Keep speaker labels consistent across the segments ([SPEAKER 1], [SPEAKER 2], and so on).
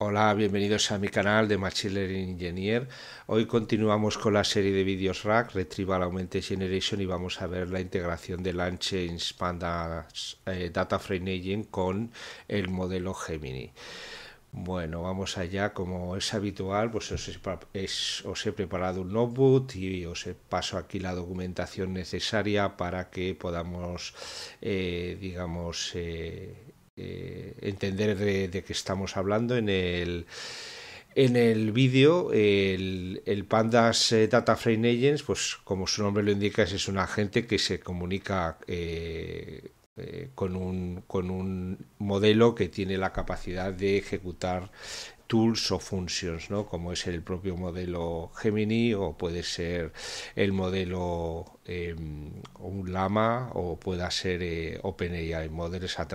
[SPEAKER 1] Hola, bienvenidos a mi canal de Machine Learning Engineer. Hoy continuamos con la serie de vídeos Rack, Retrieval Augmented Generation y vamos a ver la integración de lanche Pandas eh, Data Frame Agent con el modelo Gemini. Bueno, vamos allá, como es habitual, pues os he, preparado un notebook y os he, paso aquí la documentación necesaria para que podamos, eh, digamos, eh, eh, entender de, qué estamos hablando en el en el vídeo, el, Pandas eh, Data Frame Agents, pues como su nombre lo indica, es un agente que se comunica eh, con, un, con un modelo que tiene la capacidad de ejecutar tools o functions, como es el propio modelo Gemini o puede ser el modelo Em, un Lama o pueda ser eh, OpenAI Models. A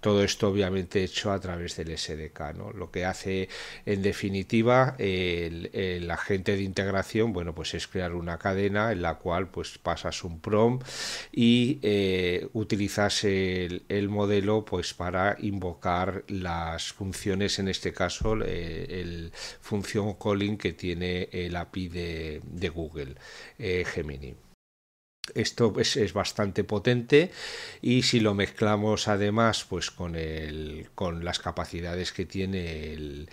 [SPEAKER 1] todo esto obviamente hecho a través del SDK. ¿no? Lo que hace en definitiva el, agente de integración bueno, pues es crear una cadena en la cual pues, pasas un prompt y eh, utilizas el, modelo pues, para invocar las funciones, en este caso eh, el, función calling que tiene el API de Google Gemini. Esto es bastante potente y si lo mezclamos además pues con, el, con las capacidades que tiene el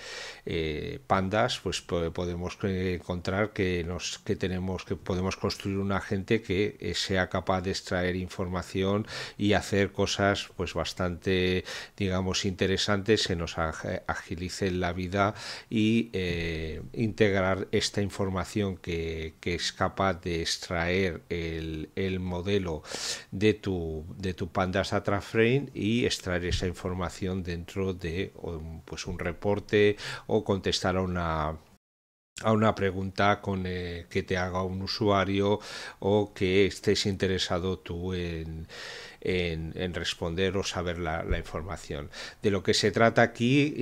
[SPEAKER 1] eh, Pandas, pues podemos encontrar que, nos, que, tenemos, que podemos construir un agente que eh, sea capaz de extraer información y hacer cosas pues bastante digamos interesantes, se nos eh, agilice la vida y integrar esta información que, que es capaz de extraer el el, modelo de tu, de tu pandas DataFrame y extraer esa información dentro de um, pues, un reporte o contestar a una a una pregunta con, eh, que te haga un usuario o que estés interesado tú en, en, responder o saber la, información. De lo que se trata aquí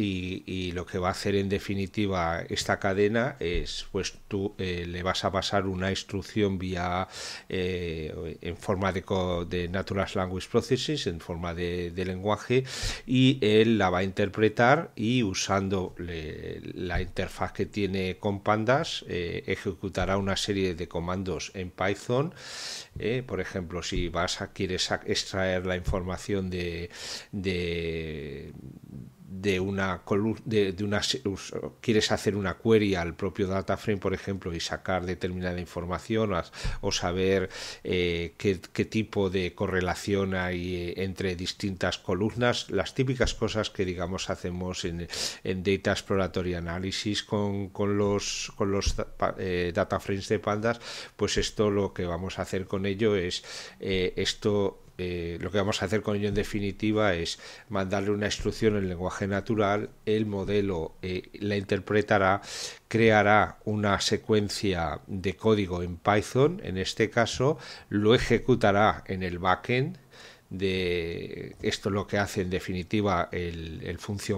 [SPEAKER 1] y, lo que va a hacer en definitiva esta cadena es, pues tú eh, le vas a pasar una instrucción vía eh, en forma de, de Natural Language processes en forma de, lenguaje, y él la va a interpretar y usando la interfaz que tiene con pandas eh, ejecutará una serie de comandos en Python. por ejemplo, si vas a quieres traer la información de, de una de, una, quieres hacer una query al propio data frame por ejemplo y sacar determinada información o, saber eh, qué, tipo de correlación hay eh, entre distintas columnas las típicas cosas que digamos hacemos en, en data exploratory analysis con, con los con los eh, data frames de pandas pues esto lo que vamos a hacer con ello es esto eh, lo que vamos a hacer con ello en definitiva es mandarle una instrucción en lenguaje natural, el modelo eh, la interpretará, creará una secuencia de código en Python, en este caso, lo ejecutará en el backend, de esto es lo que hace en definitiva el, el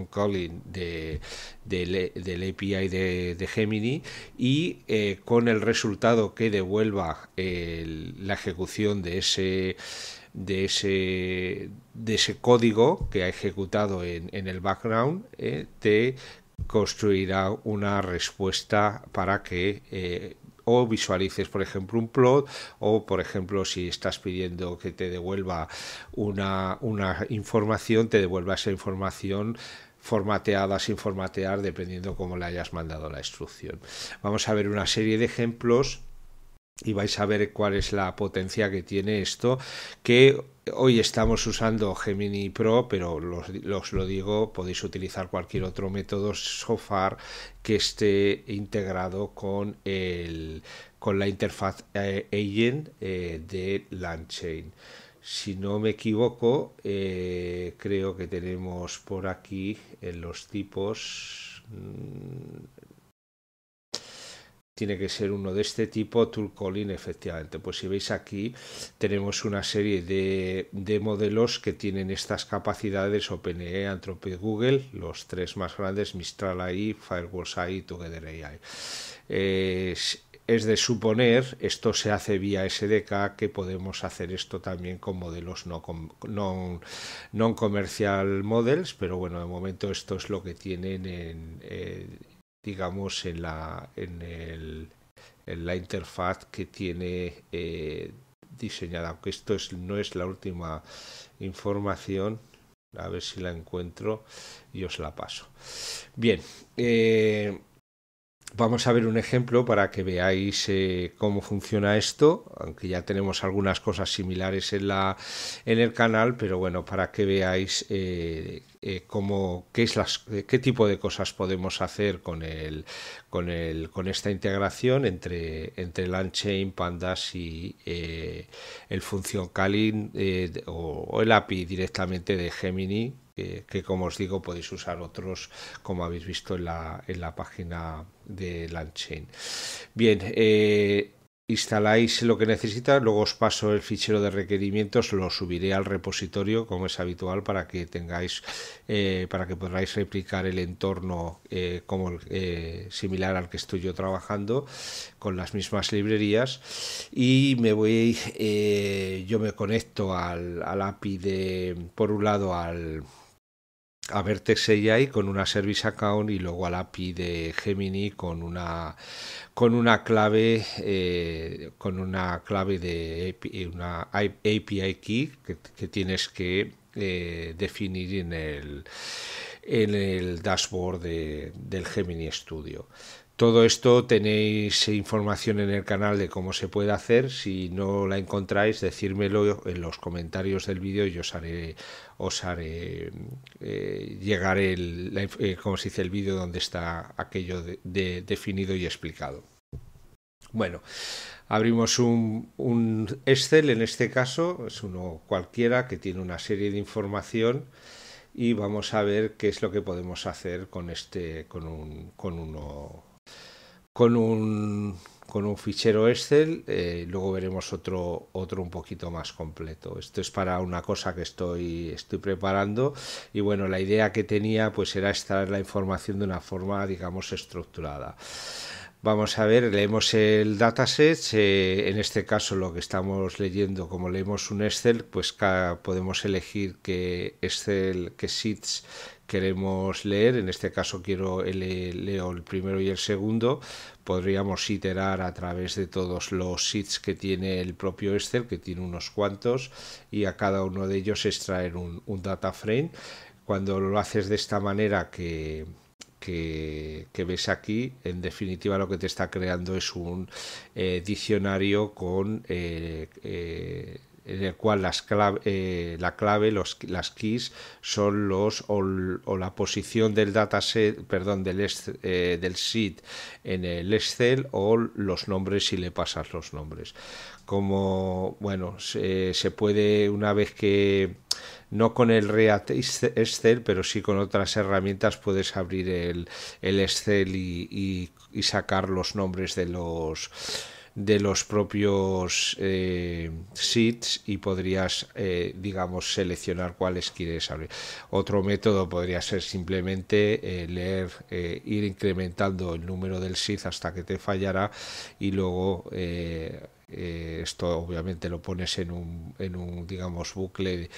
[SPEAKER 1] calling de, de, del API de, Gemini y eh, con el resultado que devuelva la ejecución de ese de ese, de ese código que ha ejecutado en, en el background, eh, te construirá una respuesta para que eh, o visualices, por ejemplo, un plot, o por ejemplo, si estás pidiendo que te devuelva una, una información, te devuelva esa información formateada, sin formatear, dependiendo cómo le hayas mandado la instrucción. Vamos a ver una serie de ejemplos y vais a ver cuál es la potencia que tiene esto, que hoy estamos usando Gemini Pro, pero los, lo digo, podéis utilizar cualquier otro método SOFAR que esté integrado con, el, con la interfaz eh, Agent eh, de LandChain. Si no me equivoco, eh, creo que tenemos por aquí en los tipos mm, tiene que ser uno de este tipo, Calling, efectivamente. Pues si veis aquí tenemos una serie de, modelos que tienen estas capacidades OpenAI, Anthropic, Google, los tres más grandes, Mistral AI, Firewalls AI Together AI. Es, de suponer, esto se hace vía SDK, que podemos hacer esto también con modelos no, non, non, models, pero bueno, de momento esto es lo que tienen en, digamos, en la, en el, en la interfaz que tiene eh, diseñada. Aunque esto es, no es la última información, a ver si la encuentro y os la paso. Bien, eh, vamos a ver un ejemplo para que veáis eh, cómo funciona esto, aunque ya tenemos algunas cosas similares en, la, en el canal, pero bueno, para que veáis eh, como, qué, es eh, qué tipo de cosas podemos hacer con, el, con, el, con esta integración entre, entre LangChain, Pandas y eh, el función Kalin o, el API directamente de Gemini, que como os digo podéis usar otros como habéis visto en la, página de LangChain. Bien, instaláis lo que necesita, luego os paso el fichero de requerimientos, lo subiré al repositorio como es habitual para que tengáis, eh, para que podáis replicar el entorno eh, como eh, similar al que estoy yo trabajando con las mismas librerías y me voy, yo me conecto al, al API de, por un lado al a Vertex AI con una Service Account y luego al API de Gemini con una con una clave eh, con una clave de una API key que, tienes que eh, definir en el en el dashboard de, del Gemini Studio. Todo esto tenéis información en el canal de cómo se puede hacer. Si no la encontráis, decírmelo en los comentarios del vídeo y yo os haré os haré eh, llegar el, eh, como se dice el vídeo donde está aquello definido y explicado. Bueno, abrimos un, un, Excel, en este caso es uno cualquiera que tiene una serie de información y vamos a ver qué es lo que podemos hacer con este, con un, con uno, con un con un fichero Excel, eh, luego veremos otro, otro un poquito más completo. Esto es para una cosa que estoy, estoy preparando y bueno, la idea que tenía pues era extraer la información de una forma, digamos, estructurada. Vamos a ver, leemos el dataset, eh, en este caso lo que estamos leyendo, como leemos un Excel, pues podemos elegir que Excel, que sheets queremos leer, en este caso quiero eh, leo el primero y el segundo, podríamos iterar a través de todos los sheets que tiene el propio Excel, que tiene unos cuantos, y a cada uno de ellos extraer un, data frame. Cuando lo haces de esta manera que, que, ves aquí, en definitiva lo que te está creando es un eh, diccionario con eh, en el cual las clave, eh, la clave, los, las keys son los o, la posición del dataset, perdón, del, eh, del sheet en el Excel o los nombres si le pasas los nombres. Como, bueno, se, puede una vez que no con el React Excel, pero sí con otras herramientas puedes abrir el, Excel y sacar los nombres de los de los propios eh, y podrías, eh, digamos, seleccionar cuáles quieres abrir. Otro método podría ser simplemente eh, leer, eh, ir incrementando el número del seed hasta que te fallará y luego eh, esto obviamente lo pones en un, digamos, bucle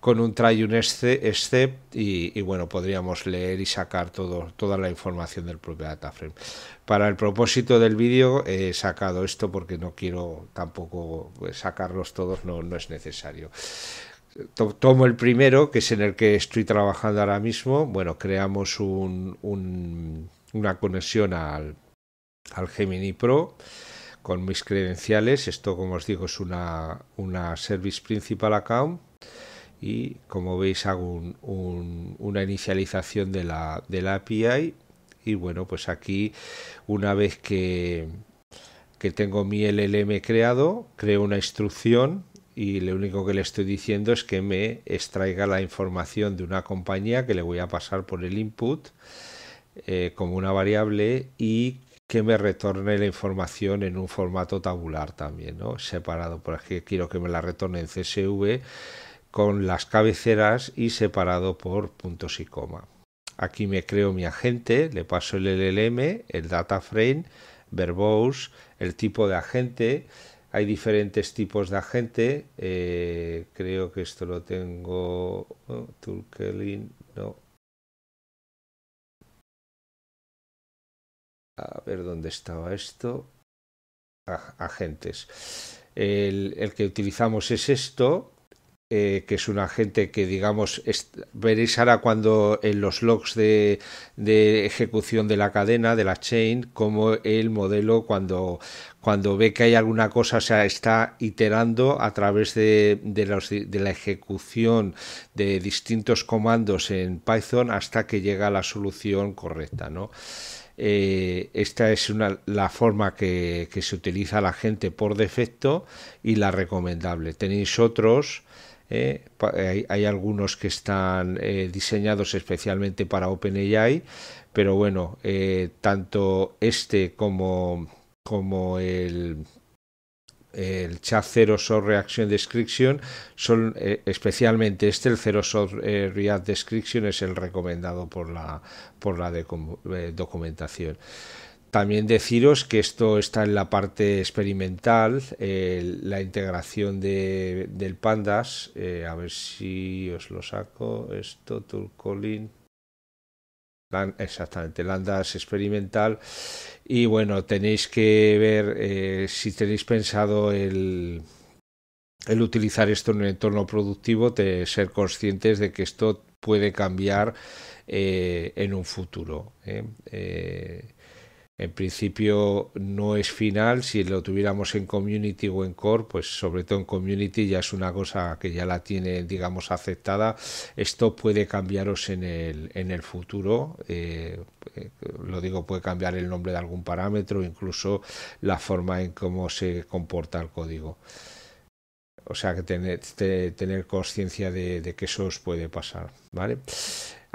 [SPEAKER 1] con un try un except y, bueno, podríamos leer y sacar toda la información del propio dataframe. Para el propósito del vídeo he sacado esto porque no quiero tampoco pues, sacarlos todos, no, es necesario tomo el primero, que es en el que estoy trabajando ahora mismo. Bueno, creamos una conexión al, al Gemini Pro con mis credenciales. Esto, como os digo, es una, una Service Principal Account y como veis hago un, una inicialización de la, API y bueno, pues aquí una vez que, tengo mi LLM creado, creo una instrucción y lo único que le estoy diciendo es que me extraiga la información de una compañía que le voy a pasar por el input eh, como una variable y que me retorne la información en un formato tabular también, ¿no? Separado, por aquí quiero que me la retorne en CSV con las cabeceras y separado por puntos y coma. Aquí me creo mi agente, le paso el LLM, el data frame, verbose, el tipo de agente. Hay diferentes tipos de agente. Eh, creo que esto lo tengo. Oh, no, A ver dónde estaba esto. agentes. El, que utilizamos es esto, eh, que es un agente que, digamos, veréis ahora cuando en los logs de, ejecución de la cadena, de la chain, como el modelo cuando, cuando ve que hay alguna cosa, se está iterando a través de, de la ejecución de distintos comandos en Python hasta que llega a la solución correcta, ¿no? Eh, esta es una, la forma que, se utiliza la gente por defecto y la recomendable. Tenéis otros, eh, hay, algunos que están eh, diseñados especialmente para OpenAI, pero bueno, tanto este como, como el el chat 0 SOR Reaction Description, son eh, especialmente este, el 0 Sor eh, React Description, es el recomendado por la, por la eh, documentación. También deciros que esto está en la parte experimental, la integración de, del pandas, a ver si os lo saco, esto, Turcolin, Exactamente, Landas experimental. Y bueno, tenéis que ver eh, si tenéis pensado el, utilizar esto en un entorno productivo, de ser conscientes de que esto puede cambiar eh, en un futuro. ¿eh? en principio no es final, si lo tuviéramos en community o en core, pues sobre todo en community ya es una cosa que ya la tiene, digamos, aceptada. Esto puede cambiaros en el, en el futuro, eh, eh, lo digo, puede cambiar el nombre de algún parámetro, incluso la forma en cómo se comporta el código. O sea, que tener, tener conciencia de, que eso os puede pasar, ¿vale?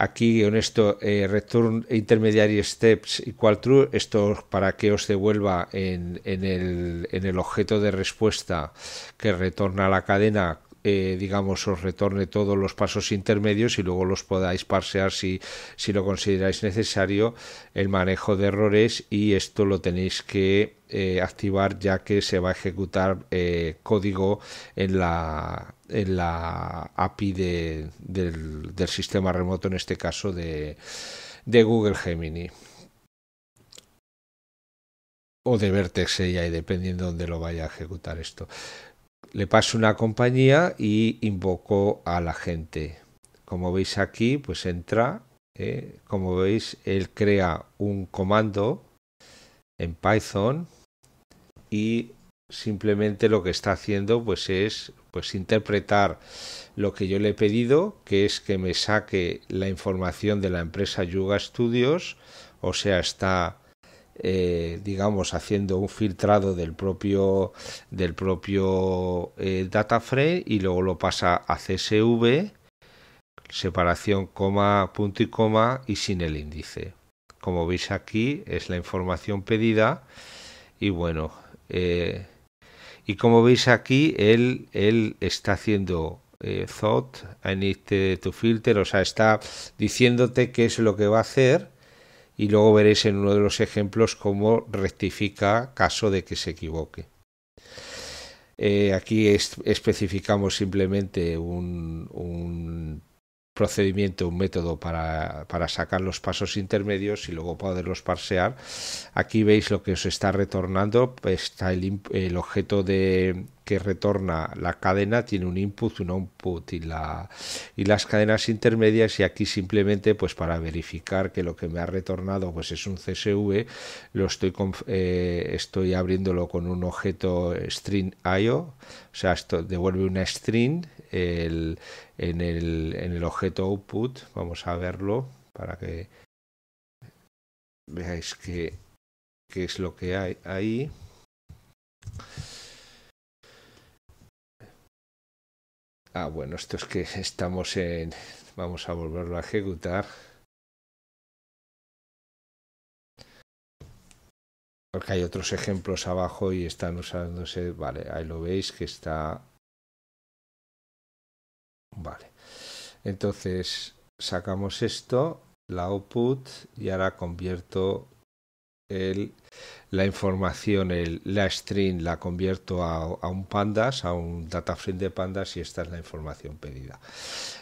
[SPEAKER 1] Aquí, honesto esto, eh, Return Intermediary Steps y cual True, esto para que os devuelva en, el, en el objeto de respuesta que retorna a la cadena eh, digamos, os retorne todos los pasos intermedios y luego los podáis parsear si, si lo consideráis necesario, el manejo de errores y esto lo tenéis que eh, activar ya que se va a ejecutar eh, código en la, en la API del, del, sistema remoto, en este caso de, de Google Gemini. O de Vertex AI, dependiendo de dónde lo vaya a ejecutar esto le paso una compañía y invoco a la gente. Como veis aquí, pues entra, eh, como veis, él crea un comando en Python y simplemente lo que está haciendo pues es pues interpretar lo que yo le he pedido, que es que me saque la información de la empresa Yuga Studios, o sea, está eh, digamos haciendo un filtrado del propio del propio eh, dataframe y luego lo pasa a CSV separación coma punto y coma y sin el índice como veis aquí es la información pedida y bueno eh, y como veis aquí él él está haciendo thought I need to filter o sea está diciéndote qué es lo que va a hacer y luego veréis en uno de los ejemplos cómo rectifica caso de que se equivoque. Eh, aquí especificamos simplemente un procedimiento, un método para, sacar los pasos intermedios y luego poderlos parsear. Aquí veis lo que os está retornando, está el, objeto de, que retorna la cadena tiene un input, un output y, la, y las cadenas intermedias y aquí simplemente pues para verificar que lo que me ha retornado pues es un CSV lo estoy, eh, estoy abriéndolo con un objeto string IO o sea esto devuelve una string el, en el, en el objeto output, vamos a verlo para que veáis qué es lo que hay ahí. Ah, bueno, esto es que estamos en... Vamos a volverlo a ejecutar. Porque hay otros ejemplos abajo y están usándose... Vale, ahí lo veis que está Vale. Entonces sacamos esto, la output, y ahora convierto el la información, el, la string la convierto a, un pandas, a un data frame de pandas y esta es la información pedida.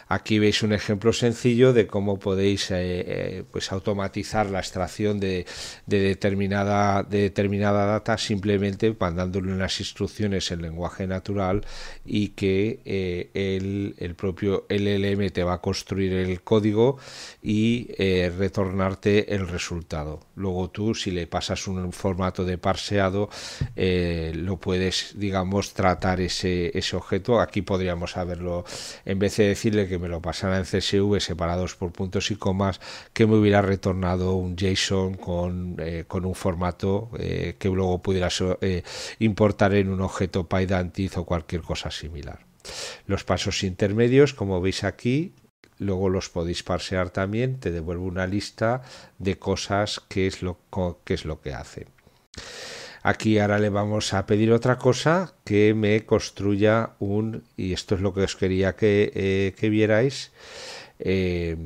[SPEAKER 1] Aquí veis un ejemplo sencillo de cómo podéis eh, eh, pues automatizar la extracción de, determinada, determinada data simplemente mandándole unas instrucciones en lenguaje natural y que eh, el, el, propio LLM te va a construir el código y retornarte el resultado. Luego tú si le pasas un de parseado, eh, lo puedes, digamos, tratar ese, ese objeto. Aquí podríamos haberlo, en vez de decirle que me lo pasara en CSV separados por puntos y comas, que me hubiera retornado un JSON con, eh, un formato eh, que luego pudiera importar en un objeto PyDantit o cualquier cosa similar. Los pasos intermedios, como veis aquí, luego los podéis parsear también, te devuelvo una lista de cosas que es lo que, es lo que hace Aquí ahora le vamos a pedir otra cosa que me construya un, y esto es lo que os quería que, eh, vierais, eh,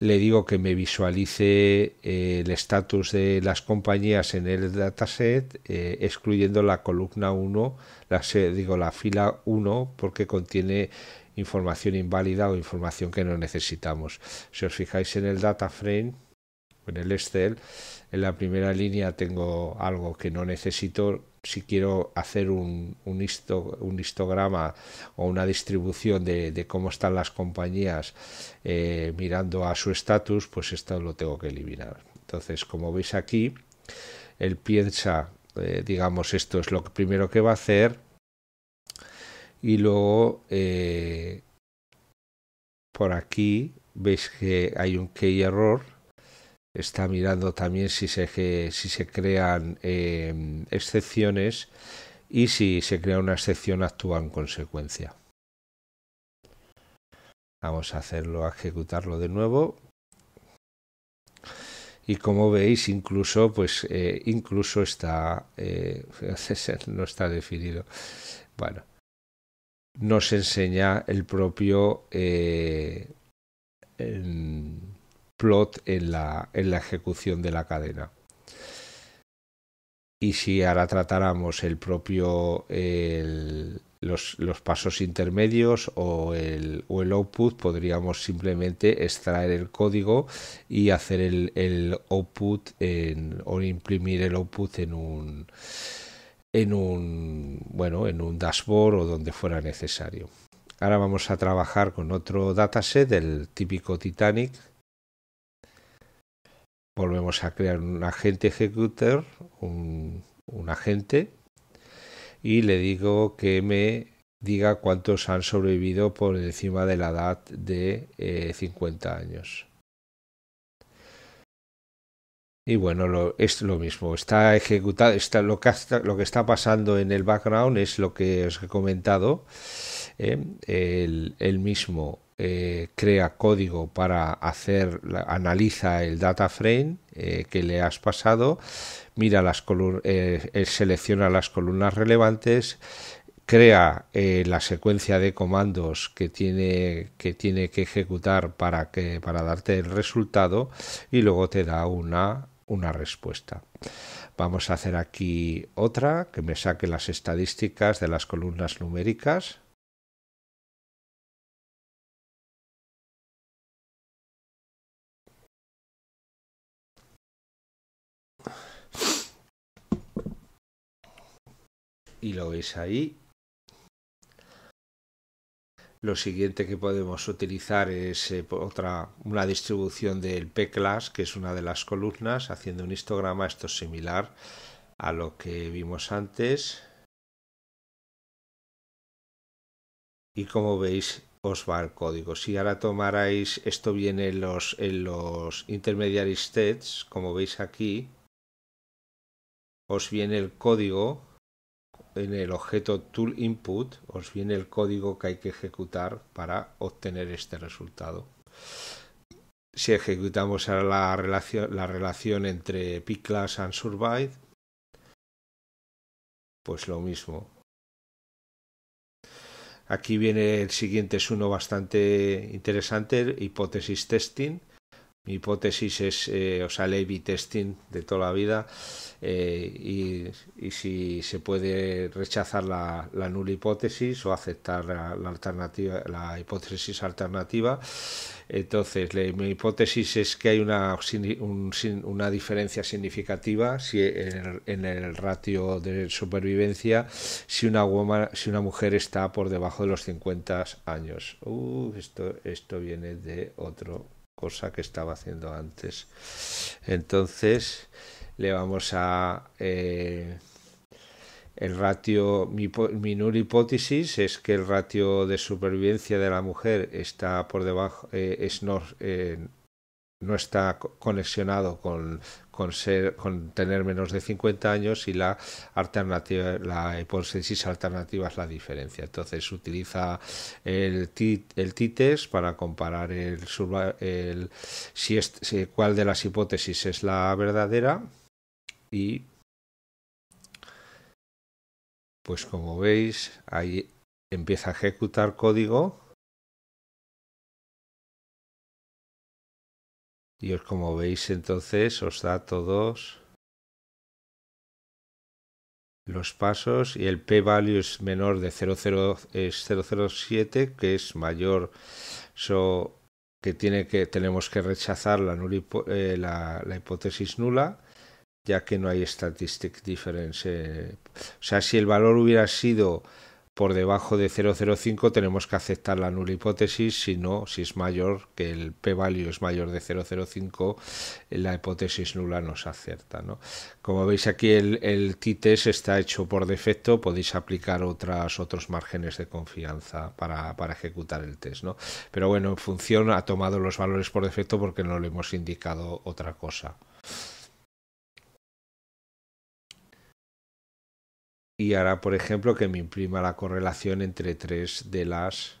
[SPEAKER 1] le digo que me visualice eh, el estatus de las compañías en el dataset, excluyendo la columna 1, la, digo la fila 1, porque contiene información inválida o información que no necesitamos. Si os fijáis en el data frame, en el Excel, en la primera línea tengo algo que no necesito. Si quiero hacer un, un, histograma o una distribución de, cómo están las compañías eh, mirando a su estatus, pues esto lo tengo que eliminar. Entonces, como veis aquí, él piensa, eh, digamos, esto es lo primero que va a hacer y luego eh, por aquí veis que hay un key error está mirando también si se, si se crean em, excepciones y si se crea una excepción actúa en consecuencia. Vamos a hacerlo, a ejecutarlo de nuevo. Y como veis, incluso, pues, eh, incluso está, eh, no está definido. Bueno, nos enseña el propio eh, plot en la, ejecución de la cadena. Y si ahora tratáramos el propio los, pasos intermedios o el, el, output, podríamos simplemente extraer el código y hacer el, output o imprimir el output en un en bueno en un dashboard o donde fuera necesario. Ahora vamos a trabajar con otro dataset, del típico Titanic, volvemos a crear un agente ejecutor, un, agente, y le digo que me diga cuántos han sobrevivido por encima de la edad de 50 eh, años. Y bueno, es lo mismo, está ejecutado, lo, que está, pasando en el background es lo que os he comentado, eh, el, el, mismo eh, crea código para hacer, analiza el data frame eh, que le has pasado, mira las eh, eh, selecciona las columnas relevantes, crea la secuencia de comandos que tiene que, tiene que ejecutar para, que, para darte el resultado y luego te da una, una respuesta. Vamos a hacer aquí otra que me saque las estadísticas de las columnas numéricas. y lo veis ahí. Lo siguiente que podemos utilizar es eh, otra, una distribución del P-Class, que es una de las columnas, haciendo un histograma. Esto es similar a lo que vimos antes. Y como veis, os va el código. Si ahora tomarais, esto viene en los, en los sets, como veis aquí, os viene el código en el objeto tool input os viene el código que hay que ejecutar para obtener este resultado. Si ejecutamos la relación, la relación entre pclass and survive, pues lo mismo. Aquí viene el siguiente, es uno bastante interesante, hipótesis testing mi hipótesis es, eh, o sea, el testing de toda la vida eh, y, si se puede rechazar la, nula hipótesis o aceptar la, alternativa, la hipótesis alternativa. Entonces, mi hipótesis es que hay una, una diferencia significativa si en, el, ratio de supervivencia si una, si una mujer está por debajo de los 50 años. esto, esto viene de otro cosa que estaba haciendo antes. Entonces le vamos a... Eh, el ratio, mi, mi, nula hipótesis es que el ratio de supervivencia de la mujer está por debajo, eh, es no, eh, no está conexionado con, ser, tener menos de 50 años y la la hipótesis alternativa es la diferencia. Entonces utiliza el, el TITES para comparar el, si, cuál de las hipótesis es la verdadera y pues como veis ahí empieza a ejecutar código Y como veis entonces, os da todos los pasos y el p-value es menor de 0.007, 007, que es mayor, so, que, tiene que tenemos que rechazar la, nula, eh, la, hipótesis nula ya que no hay statistic difference. Eh. o sea, si el valor hubiera sido por debajo de 0,05 tenemos que aceptar la nula hipótesis, si no, si es mayor, que el p-value es mayor de 0,05, la hipótesis nula nos acierta. Como veis aquí el, t-test está hecho por defecto, podéis aplicar otras, otros márgenes de confianza para, ejecutar el test. Pero bueno, en función ha tomado los valores por defecto porque no le hemos indicado otra cosa. y hará, por ejemplo, que me imprima la correlación entre tres de las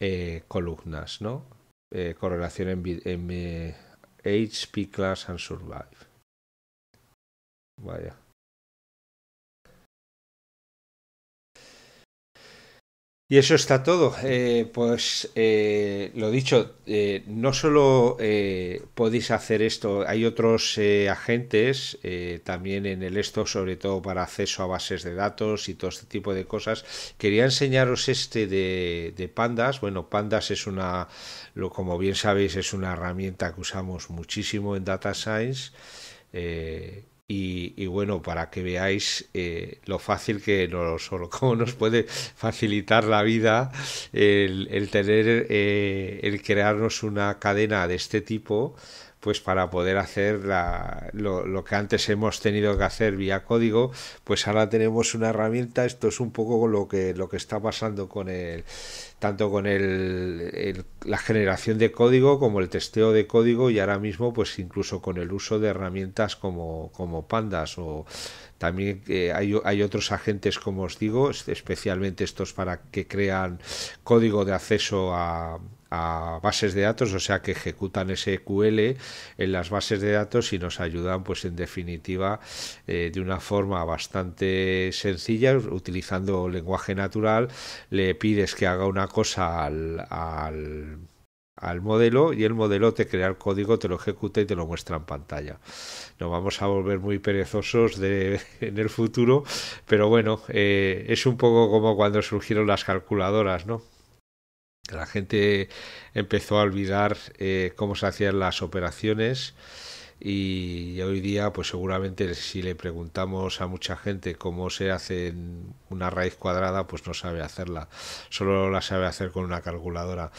[SPEAKER 1] eh, columnas, ¿no? Eh, correlación en, HP eh, class and survive. Vaya. Y eso está todo. Eh, pues eh, lo dicho, eh, no solo podéis hacer esto, hay otros agentes también en el esto, sobre todo para acceso a bases de datos y todo este tipo de cosas. Quería enseñaros este de, Pandas. Bueno, Pandas es una, lo, como bien sabéis, es una herramienta que usamos muchísimo en Data Science. Y, bueno, para que veáis eh, lo fácil que nos, cómo nos puede facilitar la vida el, tener, eh, el crearnos una cadena de este tipo pues para poder hacer lo, que antes hemos tenido que hacer vía código, pues ahora tenemos una herramienta, esto es un poco lo que, lo que está pasando con el, tanto con el, la generación de código como el testeo de código y ahora mismo pues incluso con el uso de herramientas como, como pandas o también eh, hay, hay, otros agentes como os digo especialmente estos para que crean código de acceso a, a bases de datos, o sea que ejecutan SQL en las bases de datos y nos ayudan, pues en definitiva, eh, de una forma bastante sencilla, utilizando lenguaje natural, le pides que haga una cosa al, al modelo y el modelo te crea el código, te lo ejecuta y te lo muestra en pantalla. Nos vamos a volver muy perezosos en el futuro, pero bueno, eh, es un poco como cuando surgieron las calculadoras, ¿no? La gente empezó a olvidar eh, cómo se hacían las operaciones y hoy día pues seguramente si le preguntamos a mucha gente cómo se hace una raíz cuadrada pues no sabe hacerla, solo la sabe hacer con una calculadora.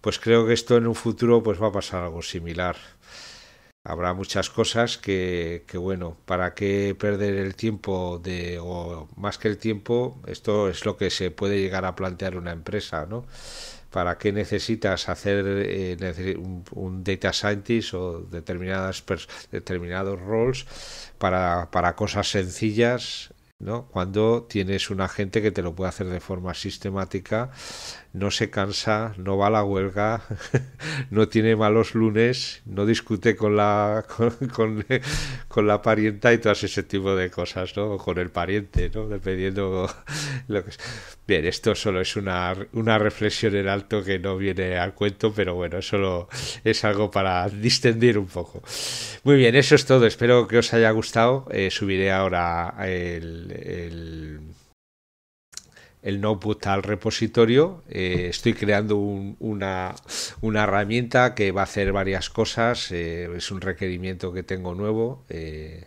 [SPEAKER 1] Pues creo que esto en un futuro pues va a pasar algo similar. Habrá muchas cosas que, que bueno, para qué perder el tiempo de, o más que el tiempo, esto es lo que se puede llegar a plantear una empresa, ¿no? para qué necesitas hacer eh, un, data scientist o determinadas determinados roles para, para cosas sencillas ¿no? cuando tienes un agente que te lo puede hacer de forma sistemática no se cansa, no va a la huelga, no tiene malos lunes, no discute con la, con, la parienta y todo ese tipo de cosas, ¿no? con el pariente, ¿no? Dependiendo lo que Bien, esto solo es una, una reflexión en alto que no viene al cuento, pero bueno, solo es algo para distendir un poco. Muy bien, eso es todo. Espero que os haya gustado. Eh, subiré ahora el el notebook al repositorio. Eh, estoy creando una, una, herramienta que va a hacer varias cosas. Eh, es un requerimiento que tengo nuevo. Eh,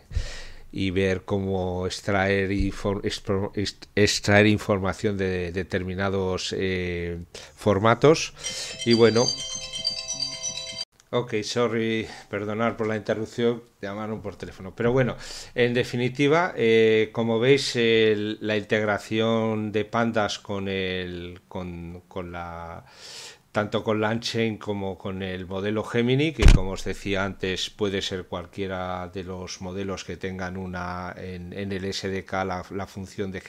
[SPEAKER 1] y ver cómo extraer, extraer información de determinados formatos. Y bueno, Ok, sorry, perdonar por la interrupción, llamaron por teléfono. Pero bueno, en definitiva, eh, como veis, la integración de pandas con, el, con, con la tanto con Lanchain como con el modelo Gemini, que como os decía antes puede ser cualquiera de los modelos que tengan una en, el SDK la, función de,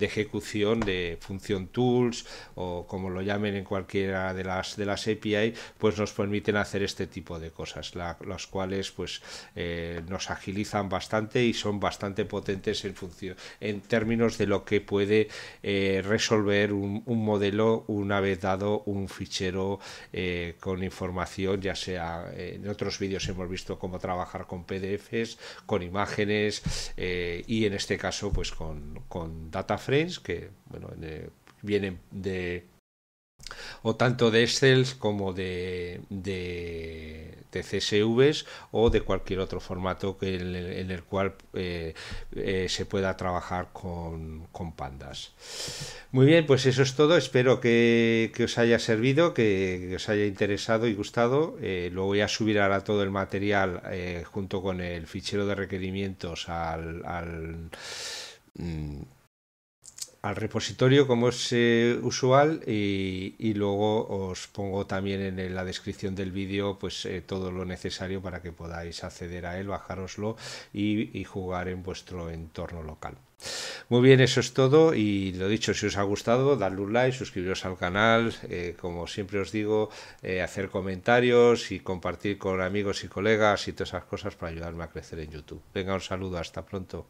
[SPEAKER 1] ejecución de función tools o como lo llamen en cualquiera de las de las API, pues nos permiten hacer este tipo de cosas, las cuales pues eh, nos agilizan bastante y son bastante potentes en función en términos de lo que puede eh, resolver un, un modelo una vez dado un fichero eh, con información, ya sea eh, en otros vídeos hemos visto cómo trabajar con PDFs, con imágenes eh, y en este caso pues con, con data frames que bueno, vienen de o tanto de Excel como de de CSVs o de cualquier otro formato que en, el cual eh, eh, se pueda trabajar con, con, pandas. Muy bien, pues eso es todo. Espero que, os haya servido, que, os haya interesado y gustado. Eh, lo voy a subir ahora todo el material junto con el fichero de requerimientos al, mm, repositorio como es eh, usual y, luego os pongo también en la descripción del vídeo pues eh, todo lo necesario para que podáis acceder a él, bajároslo y, jugar en vuestro entorno local. Muy bien, eso es todo y lo dicho, si os ha gustado, dadle un like, suscribiros al canal, eh, como siempre os digo, hacer comentarios y compartir con amigos y colegas y todas esas cosas para ayudarme a crecer en YouTube. Venga, un saludo, hasta pronto.